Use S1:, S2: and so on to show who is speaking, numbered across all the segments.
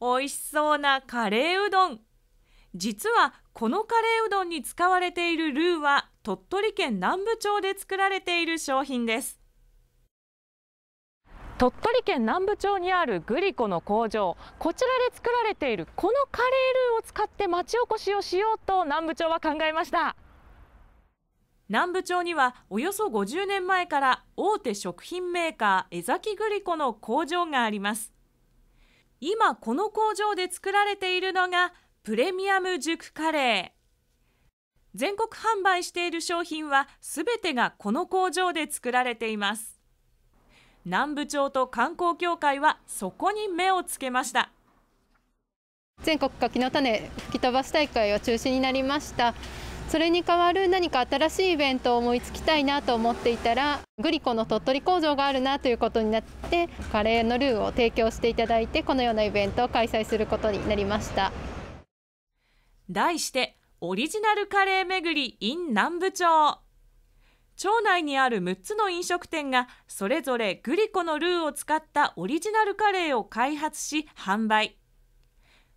S1: 美味しそうなカレーうどん実はこのカレーうどんに使われているルーは鳥取県南部町で作られている商品です鳥取県南部町にあるグリコの工場こちらで作られているこのカレールーを使って町おこしをしようと南部町は考えました南部町にはおよそ50年前から大手食品メーカー江崎グリコの工場があります今この工場で作られているのがプレミアム熟カレー全国販売している商品は全てがこの工場で作られています南部町と観光協会はそこに目をつけました
S2: 全国柿の種吹き飛ばし大会は中止になりましたそれに代わる何か新しいイベントを思いつきたいなと思っていたらグリコの鳥取工場があるなということになってカレーのルーを提供していただいてこのようなイベントを開催することになりました
S1: 題してオリジナルカレー巡り in 南部町町内にある6つの飲食店がそれぞれグリコのルーを使ったオリジナルカレーを開発し販売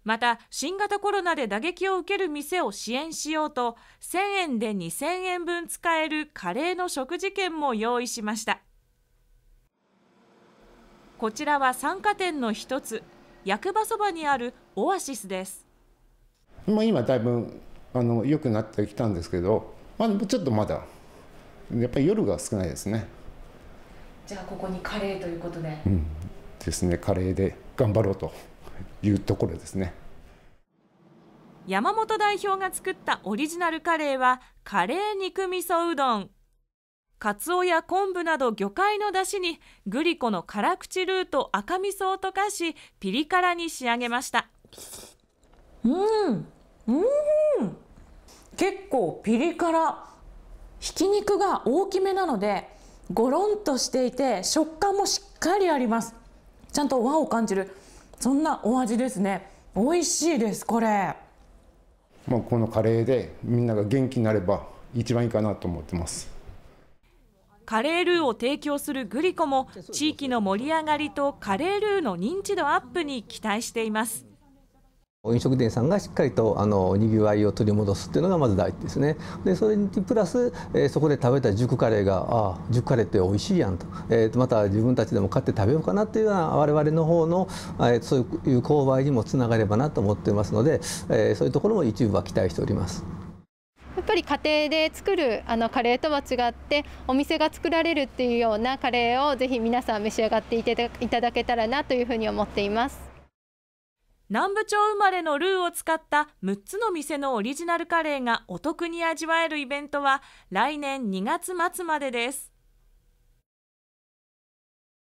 S1: また新型コロナで打撃を受ける店を支援しようと1000円で2000円分使えるカレーの食事券も用意しましたこちらは参加店の一つ役場そばにあるオアシスです
S3: まあ今だいぶあの良くなってきたんですけど、まあ、ちょっとまだやっぱり夜が少ないですね
S1: じゃあここにカレーということで、
S3: うん、ですねカレーで頑張ろうと。いうところですね
S1: 山本代表が作ったオリジナルカレーはカレー肉味噌うどんかツオや昆布など魚介の出汁にグリコの辛口ルーと赤味噌を溶かしピリ辛に仕上げましたうんうん結構ピリ辛ひき肉が大きめなのでごろんとしていて食感もしっかりありますちゃんと和を感じるそんなお味ですね美味しいですこれ
S3: まあこのカレーでみんなが元気になれば一番いいかなと思ってます
S1: カレールーを提供するグリコも地域の盛り上がりとカレールーの認知度アップに期待しています
S2: 飲食店さんがしっかりとあのにぎわいを取り戻すっていうのがまず第一ですねでそれにプラス、えー、そこで食べた熟カレーがああ熟カレーって美味しいやんと、えー、また自分たちでも買って食べようかなっていうのは我々の方の、えー、そういう購買にもつながればなと思ってますので、えー、そういうところも一部は期待しております。やっぱり家庭で作るあのカレーとは違ってお店が作られるっていうようなカレーをぜひ皆さん召し上がっていただけたらなというふうに思っています。
S1: 南部町生まれのルーを使った6つの店のオリジナルカレーがお得に味わえるイベントは来年2月末までです